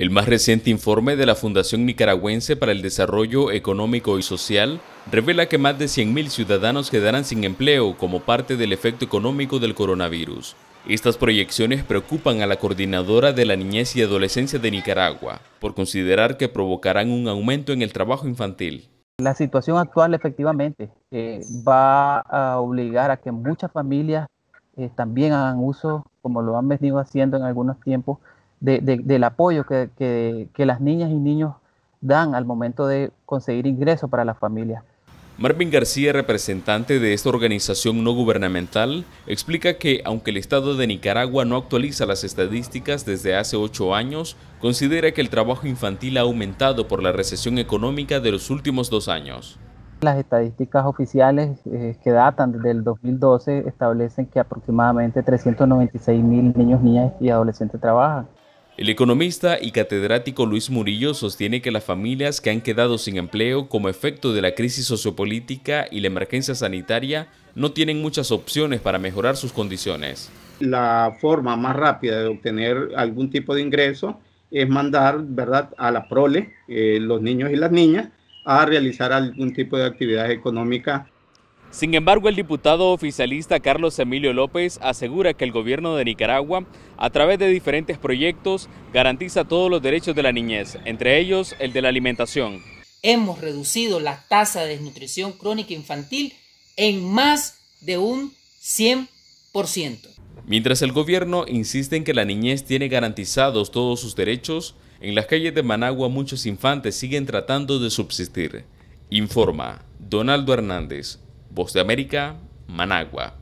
El más reciente informe de la Fundación Nicaragüense para el Desarrollo Económico y Social revela que más de 100.000 ciudadanos quedarán sin empleo como parte del efecto económico del coronavirus. Estas proyecciones preocupan a la coordinadora de la niñez y adolescencia de Nicaragua por considerar que provocarán un aumento en el trabajo infantil. La situación actual efectivamente eh, va a obligar a que muchas familias eh, también hagan uso, como lo han venido haciendo en algunos tiempos, del apoyo que, las niñas y niños dan al momento de conseguir ingresos para la familia Marvin García, representante de esta organización no gubernamental, explica que aunque el Estado de Nicaragua no actualiza las estadísticas desde hace ocho años, considera que el trabajo infantil ha aumentado por la recesión económica de los últimos dos años. Las estadísticas oficiales eh, que datan del 2012 establecen que aproximadamente 396 mil niños, niñas y adolescentes trabajan. El economista y catedrático Luis Murillo sostiene que las familias que han quedado sin empleo como efecto de la crisis sociopolítica y la emergencia sanitaria no tienen muchas opciones para mejorar sus condiciones. La forma más rápida de obtener algún tipo de ingreso es mandar ¿verdad? a la prole, eh, los niños y las niñas, a realizar algún tipo de actividad económica sin embargo, el diputado oficialista Carlos Emilio López asegura que el gobierno de Nicaragua, a través de diferentes proyectos, garantiza todos los derechos de la niñez, entre ellos el de la alimentación. Hemos reducido la tasa de desnutrición crónica infantil en más de un 100%. Mientras el gobierno insiste en que la niñez tiene garantizados todos sus derechos, en las calles de Managua muchos infantes siguen tratando de subsistir. Informa Donaldo Hernández, Voz de América, Managua.